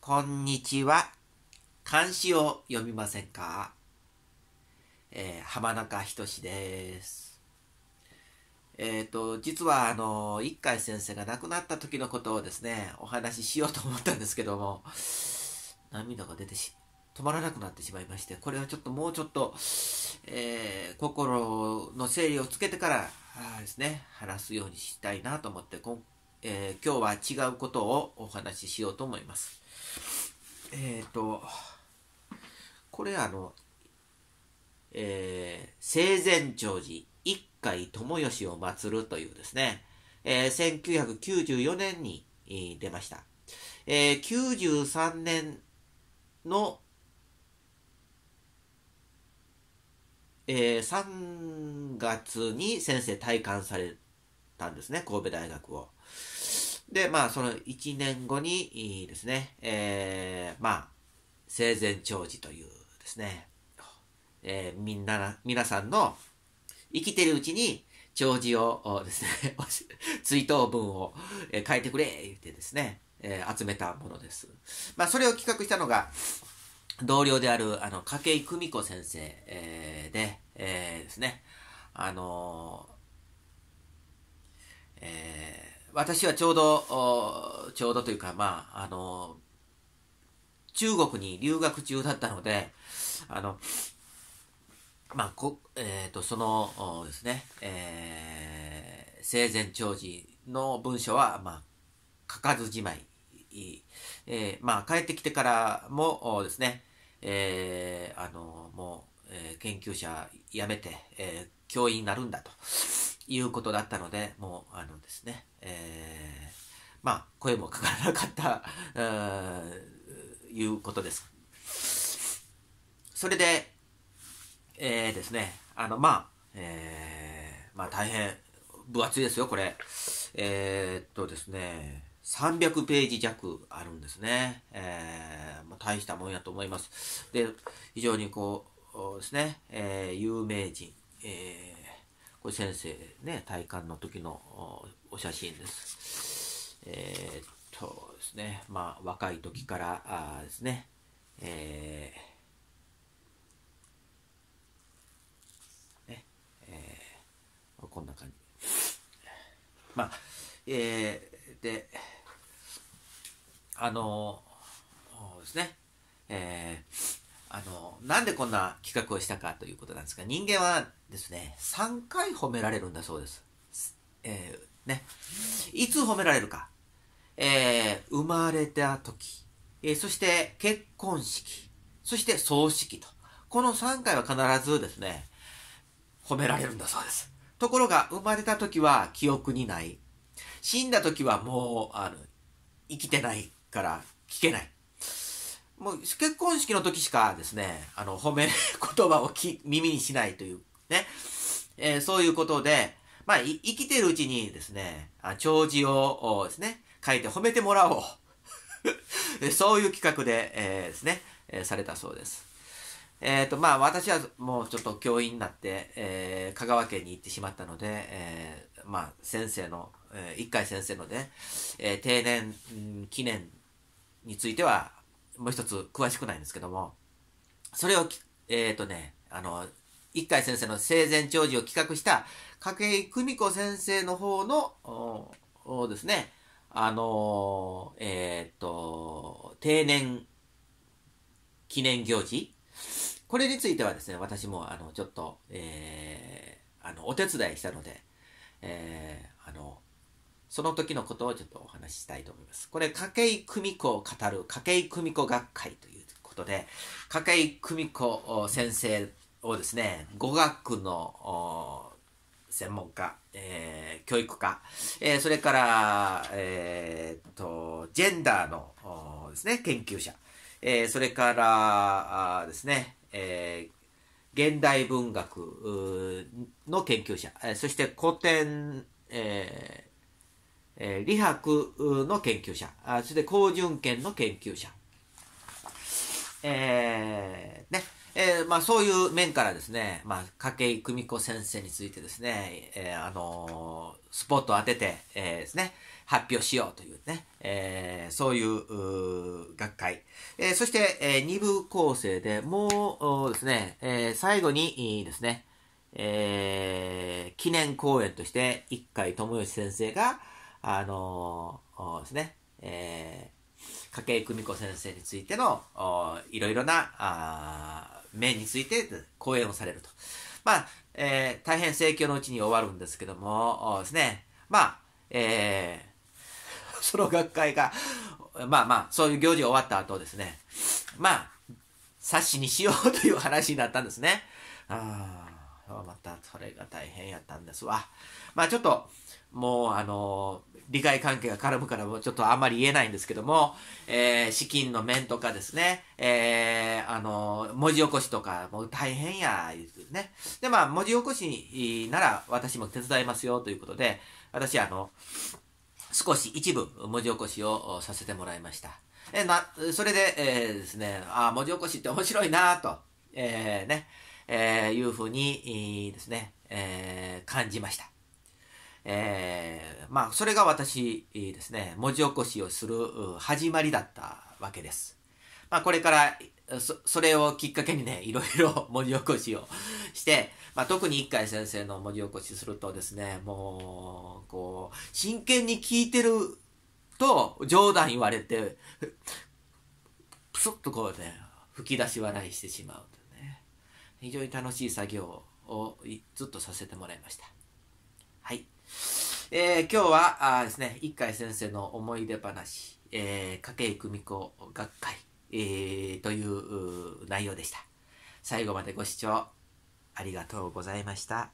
こんにちは。漢詩を読みませんか、えー、浜中仁です。えっ、ー、と、実はあの、一回先生が亡くなった時のことをですね、お話ししようと思ったんですけども、涙が出てし、止まらなくなってしまいまして、これはちょっともうちょっと、えー、心の整理をつけてから、ですね、話すようにしたいなと思って、今えー、今日は違うことをお話ししようと思います。えっ、ー、と、これあの、えー、生前長寺一回友吉を祀るというですね、えー、1994年に、えー、出ました。えー、93年の、えー、3月に先生退官されたんですね、神戸大学を。で、まあ、その1年後にですね、えー、まあ、生前長寿というですね、えー、みんな、皆さんの生きてるうちに長寿をですね、追悼文を書いてくれ、言ってですね、えー、集めたものです。まあ、それを企画したのが、同僚である、あの、筧久美子先生、えー、で、えー、ですね、あのーえー、私はちょうど、ちょうどというか、まあ、あの、中国に留学中だったので、あの、まあ、こ、えっ、ー、と、そのですね、えー、生前長寿の文書は、まあ、書かずじまい。えー、まあ、帰ってきてからもですね、えー、あの、もう、えー、研究者辞めて、えー、教員になるんだと。いうことだったので、もう、あのですね、えー、まあ、声もかからなかった、いうことです。それで、えー、ですね、あの、まあ、えー、まあ大変分厚いですよ、これ。えー、っとですね、300ページ弱あるんですね。えー、まあ、大したもんやと思います。で、非常にこう、ですね、えー、有名人、えーこれ先生ね、体感の時のお写真です。えー、っとですね、まあ、若い時からあですね、えー、こんな感じ。まあ、えー、で、あのですね、えー、あの、なんでこんな企画をしたかということなんですが、人間はですね、3回褒められるんだそうです。えー、ね。いつ褒められるか。えー、生まれた時、えー、そして結婚式、そして葬式と。この3回は必ずですね、褒められるんだそうです。ところが、生まれた時は記憶にない。死んだ時はもう、あの、生きてないから聞けない。もう結婚式の時しかですね、あの、褒め言葉をき耳にしないというね、えー、そういうことで、まあ、生きてるうちにですね、あ長寿をですね、書いて褒めてもらおう。そういう企画で、えー、ですね、えー、されたそうです。えっ、ー、と、まあ、私はもうちょっと教員になって、えー、香川県に行ってしまったので、えー、まあ、先生の、えー、一回先生のね、えー、定年、うん、記念については、もう一つ詳しくないんですけども、それを、えっ、ー、とね、あの、一回先生の生前長寿を企画した筧久美子先生の方の、ですね、あのー、えっ、ー、と、定年記念行事。これについてはですね、私も、あの、ちょっと、えー、あの、お手伝いしたので、えー、あの、その時のことをちょっとお話ししたいと思います。これ、筧久美子を語る筧久美子学会ということで、筧久美子先生をですね、語学の専門家、えー、教育家、えー、それから、えー、と、ジェンダーのですね、研究者、えー、それからあですね、えー、現代文学の研究者、えそして古典、えーえー、理博の研究者、あそして高純権の研究者、えー、ね、えー、まあそういう面からですね、まあ、筧久美子先生についてですね、えー、あのー、スポットを当てて、えー、ですね、発表しようというね、えー、そういうう学会。えー、そして、えー、二部構成でもうですね、えー、最後にですね、えー、記念講演として一回友吉先生が、あのですね、えー、筧久美子先生についての、いろいろな、あ面について講演をされると。まあ、えー、大変盛況のうちに終わるんですけども、ですね、まあ、えー、その学会が、まあまあ、そういう行事が終わった後ですね、まあ、冊子にしようという話になったんですね。あまたそれが大変やったんですわ。まあちょっと、もうあの利害関係が絡むからもうちょっとあんまり言えないんですけども、えー、資金の面とかですね、えー、あの文字起こしとかもう大変や、ね。で、まあ文字起こしなら私も手伝いますよということで、私あの、少し一部文字起こしをさせてもらいました。えな、それで、えー、ですね、あ、文字起こしって面白いなと、えー、ね、えー、いうふうに、ですね、えー、感じました。えー、まあ、それが私ですね、文字起こしをする始まりだったわけです。まあ、これからそ、それをきっかけにね、いろいろ 文字起こしをして、まあ、特に一回先生の文字起こしするとですね、もう、こう、真剣に聞いてると、冗談言われて、プスッとこうね、吹き出し笑いしてしまう。非常に楽しい作業をずっとさせてもらいました。はい。えー、今日はあですね、一回先生の思い出話、えー、家計組子学会、えー、という内容でした。最後までご視聴ありがとうございました。